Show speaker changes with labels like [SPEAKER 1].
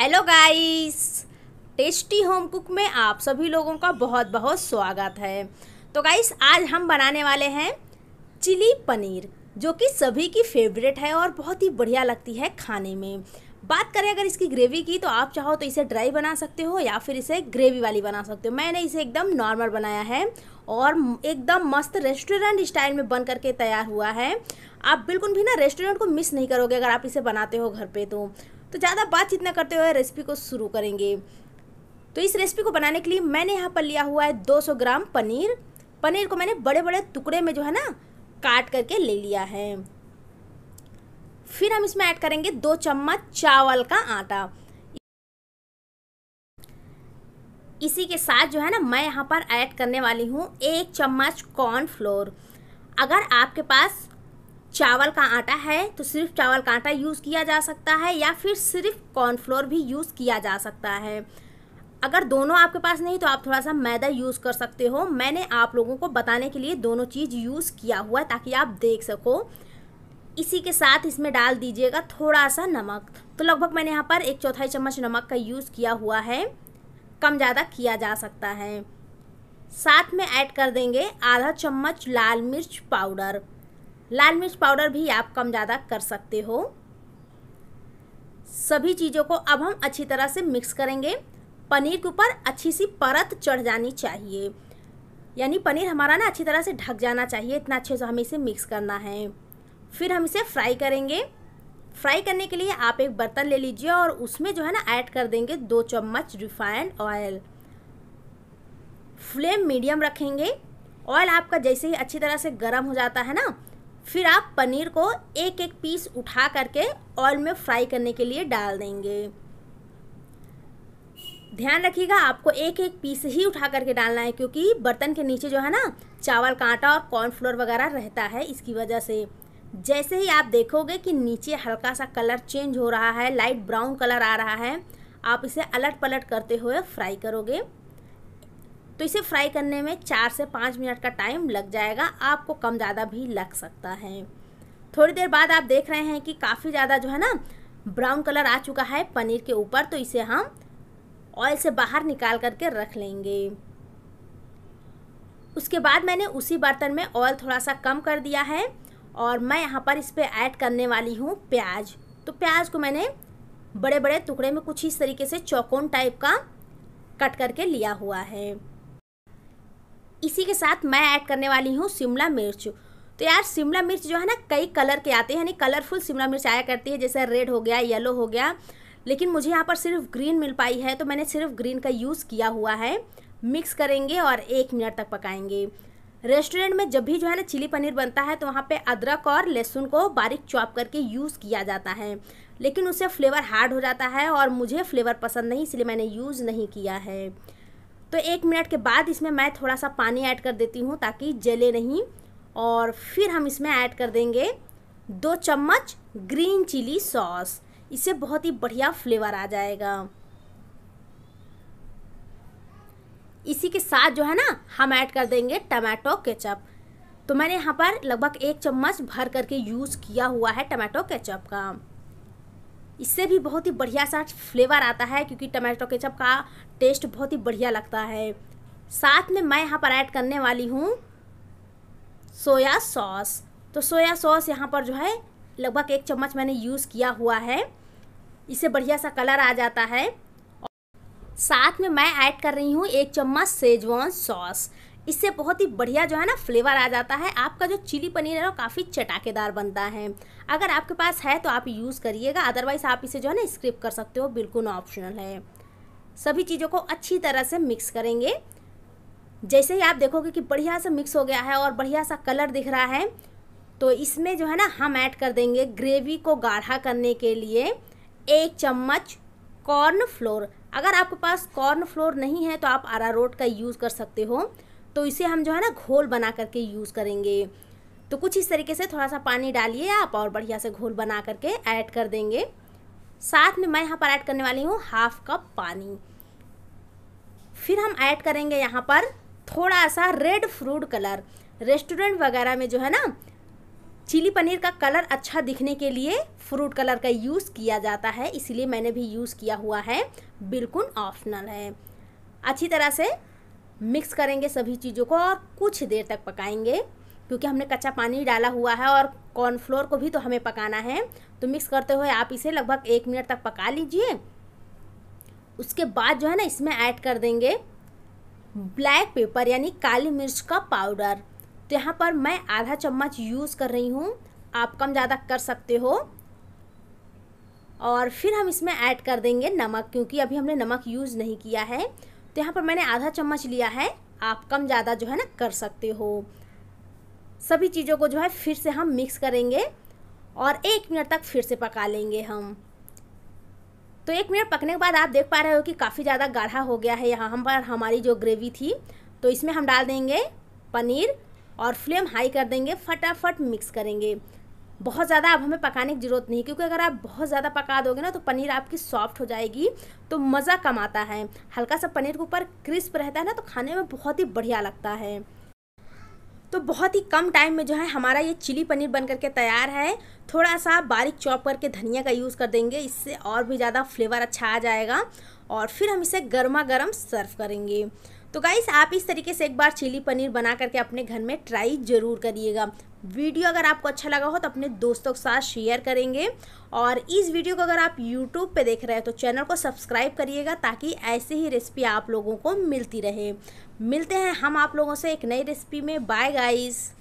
[SPEAKER 1] hello guys Tasty Home Cook में आप सभी लोगों का बहुत बहुत स्वागत है तो गाइस आज हम बनाने वाले हैं चिली पनीर जो कि सभी की फेवरेट है और बहुत ही बढ़िया लगती है खाने में बात करें अगर इसकी ग्रेवी की तो आप चाहो तो इसे ड्राई बना सकते हो या फिर इसे ग्रेवी वाली बना सकते हो मैंने इसे एकदम नॉर्मल बनाया है और एकदम मस्त रेस्टोरेंट स्टाइल में बन करके तैयार हुआ है आप बिल्कुल भी ना रेस्टोरेंट को मिस नहीं करोगे अगर आप इसे बनाते हो घर पे तो तो ज़्यादा बातचीत ना करते हुए रेसिपी को शुरू करेंगे तो इस रेसिपी को बनाने के लिए मैंने यहाँ पर लिया हुआ है 200 ग्राम पनीर पनीर को मैंने बड़े बड़े टुकड़े में जो है ना काट करके ले लिया है फिर हम इसमें ऐड करेंगे दो चम्मच चावल का आटा इसी के साथ जो है ना मैं यहाँ पर ऐड करने वाली हूँ एक चम्मच कॉर्नफ्लोर अगर आपके पास चावल का आटा है तो सिर्फ चावल का आटा यूज़ किया जा सकता है या फिर सिर्फ कॉर्नफ्लोर भी यूज़ किया जा सकता है अगर दोनों आपके पास नहीं तो आप थोड़ा सा मैदा यूज़ कर सकते हो मैंने आप लोगों को बताने के लिए दोनों चीज़ यूज़ किया हुआ है ताकि आप देख सको इसी के साथ इसमें डाल दीजिएगा थोड़ा सा नमक तो लगभग मैंने यहाँ पर एक चौथाई चम्मच नमक का यूज़ किया हुआ है कम ज़्यादा किया जा सकता है साथ में ऐड कर देंगे आधा चम्मच लाल मिर्च पाउडर लाल मिर्च पाउडर भी आप कम ज़्यादा कर सकते हो सभी चीज़ों को अब हम अच्छी तरह से मिक्स करेंगे पनीर के ऊपर अच्छी सी परत चढ़ जानी चाहिए यानी पनीर हमारा ना अच्छी तरह से ढक जाना चाहिए इतना अच्छे से हमें इसे मिक्स करना है फिर हम इसे फ्राई करेंगे फ्राई करने के लिए आप एक बर्तन ले लीजिए और उसमें जो है ना ऐड कर देंगे दो चम्मच रिफाइंड ऑयल फ्लेम मीडियम रखेंगे ऑयल आपका जैसे ही अच्छी तरह से गर्म हो जाता है ना फिर आप पनीर को एक एक पीस उठा करके ऑयल में फ्राई करने के लिए डाल देंगे ध्यान रखिएगा आपको एक एक पीस ही उठा करके डालना है क्योंकि बर्तन के नीचे जो है ना चावल का आटा और कॉर्नफ्लोर वगैरह रहता है इसकी वजह से जैसे ही आप देखोगे कि नीचे हल्का सा कलर चेंज हो रहा है लाइट ब्राउन कलर आ रहा है आप इसे अलट पलट करते हुए फ्राई करोगे तो इसे फ्राई करने में चार से पाँच मिनट का टाइम लग जाएगा आपको कम ज़्यादा भी लग सकता है थोड़ी देर बाद आप देख रहे हैं कि काफ़ी ज़्यादा जो है ना ब्राउन कलर आ चुका है पनीर के ऊपर तो इसे हम ऑयल से बाहर निकाल करके रख लेंगे उसके बाद मैंने उसी बर्तन में ऑयल थोड़ा सा कम कर दिया है और मैं यहाँ पर इस पर ऐड करने वाली हूँ प्याज तो प्याज को मैंने बड़े बड़े टुकड़े में कुछ इस तरीके से चौकोन टाइप का कट करके लिया हुआ है इसी के साथ मैं ऐड करने वाली हूँ शिमला मिर्च तो यार शिमला मिर्च जो है ना कई कलर के आते हैं यानी कलरफुल शिमला मिर्च आया करती है जैसे रेड हो गया येलो हो गया लेकिन मुझे यहाँ पर सिर्फ ग्रीन मिल पाई है तो मैंने सिर्फ ग्रीन का यूज़ किया हुआ है मिक्स करेंगे और एक मिनट तक पकाएंगे रेस्टोरेंट में जब भी जो है ना चिली पनीर बनता है तो वहाँ पे अदरक और लहसुन को बारीक चॉप करके यूज़ किया जाता है लेकिन उससे फ्लेवर हार्ड हो जाता है और मुझे फ्लेवर पसंद नहीं इसलिए मैंने यूज़ नहीं किया है तो एक मिनट के बाद इसमें मैं थोड़ा सा पानी ऐड कर देती हूँ ताकि जले नहीं और फिर हम इसमें ऐड कर देंगे दो चम्मच ग्रीन चिली सॉस इससे बहुत ही बढ़िया फ्लेवर आ जाएगा इसी के साथ जो है ना हम ऐड कर देंगे टमाटो केचप तो मैंने यहाँ पर लगभग एक चम्मच भर करके यूज़ किया हुआ है टमाटो केचप का इससे भी बहुत ही बढ़िया सा फ्लेवर आता है क्योंकि टमाटो केचप का टेस्ट बहुत ही बढ़िया लगता है साथ में मैं यहाँ पर ऐड करने वाली हूँ सोया सॉस तो सोया सॉस यहाँ पर जो है लगभग एक चम्मच मैंने यूज़ किया हुआ है इससे बढ़िया सा कलर आ जाता है साथ में मैं ऐड कर रही हूँ एक चम्मच सेजवान सॉस इससे बहुत ही बढ़िया जो है ना फ्लेवर आ जाता है आपका जो चिली पनीर है ना काफ़ी चटाकेदार बनता है अगर आपके पास है तो आप यूज़ करिएगा अदरवाइज़ आप इसे जो है ना स्क्रिप कर सकते हो बिल्कुल ऑप्शनल है सभी चीज़ों को अच्छी तरह से मिक्स करेंगे जैसे ही आप देखोगे कि बढ़िया से मिक्स हो गया है और बढ़िया सा कलर दिख रहा है तो इसमें जो है ना हम ऐड कर देंगे ग्रेवी को गाढ़ा करने के लिए एक चम्मच कॉर्न फ्लोर अगर आपके पास कॉर्न फ्लोर नहीं है तो आप आरारोट का यूज़ कर सकते हो तो इसे हम जो है ना घोल बना करके यूज़ करेंगे तो कुछ इस तरीके से थोड़ा सा पानी डालिए आप और बढ़िया से घोल बना करके ऐड कर देंगे साथ में मैं यहाँ पर ऐड करने वाली हूँ हाफ कप पानी फिर हम ऐड करेंगे यहाँ पर थोड़ा सा रेड फ्रूट कलर रेस्टोरेंट वगैरह में जो है ना चिली पनीर का कलर अच्छा दिखने के लिए फ्रूट कलर का यूज़ किया जाता है इसीलिए मैंने भी यूज़ किया हुआ है बिल्कुल ऑप्शनल है अच्छी तरह से मिक्स करेंगे सभी चीज़ों को और कुछ देर तक पकाएंगे क्योंकि हमने कच्चा पानी डाला हुआ है और कॉर्नफ्लोर को भी तो हमें पकाना है तो मिक्स करते हुए आप इसे लगभग एक मिनट तक पका लीजिए उसके बाद जो है ना इसमें ऐड कर देंगे ब्लैक पेपर यानी काली मिर्च का पाउडर तो यहाँ पर मैं आधा चम्मच यूज़ कर रही हूँ आप कम ज़्यादा कर सकते हो और फिर हम इसमें ऐड कर देंगे नमक क्योंकि अभी हमने नमक यूज़ नहीं किया है तो यहाँ पर मैंने आधा चम्मच लिया है आप कम ज़्यादा जो है ना कर सकते हो सभी चीज़ों को जो है फिर से हम मिक्स करेंगे और एक मिनट तक फिर से पका लेंगे हम तो एक मिनट पकने के बाद आप देख पा रहे हो कि काफ़ी ज़्यादा गाढ़ा हो गया है यहाँ हम पर हमारी जो ग्रेवी थी तो इसमें हम डाल देंगे पनीर और फ्लेम हाई कर देंगे फटाफट मिक्स करेंगे बहुत ज़्यादा अब हमें पकाने की ज़रूरत नहीं क्योंकि अगर आप बहुत ज़्यादा पका दोगे ना तो पनीर आपकी सॉफ्ट हो जाएगी तो मज़ा कम आता है हल्का सा पनीर के ऊपर क्रिस्प रहता है ना तो खाने में बहुत ही बढ़िया लगता है तो बहुत ही कम टाइम में जो है हमारा ये चिली पनीर बन करके तैयार है थोड़ा सा बारीक चॉप करके धनिया का यूज़ कर देंगे इससे और भी ज़्यादा फ्लेवर अच्छा आ जाएगा और फिर हम इसे गर्मा गर्म सर्व करेंगे तो गाइस आप इस तरीके से एक बार चिली पनीर बना करके अपने घर में ट्राई ज़रूर करिएगा वीडियो अगर आपको अच्छा लगा हो तो अपने दोस्तों के साथ शेयर करेंगे और इस वीडियो को अगर आप यूट्यूब पे देख रहे हैं तो चैनल को सब्सक्राइब करिएगा ताकि ऐसे ही रेसिपी आप लोगों को मिलती रहे मिलते हैं हम आप लोगों से एक नई रेसिपी में बाय गाइज़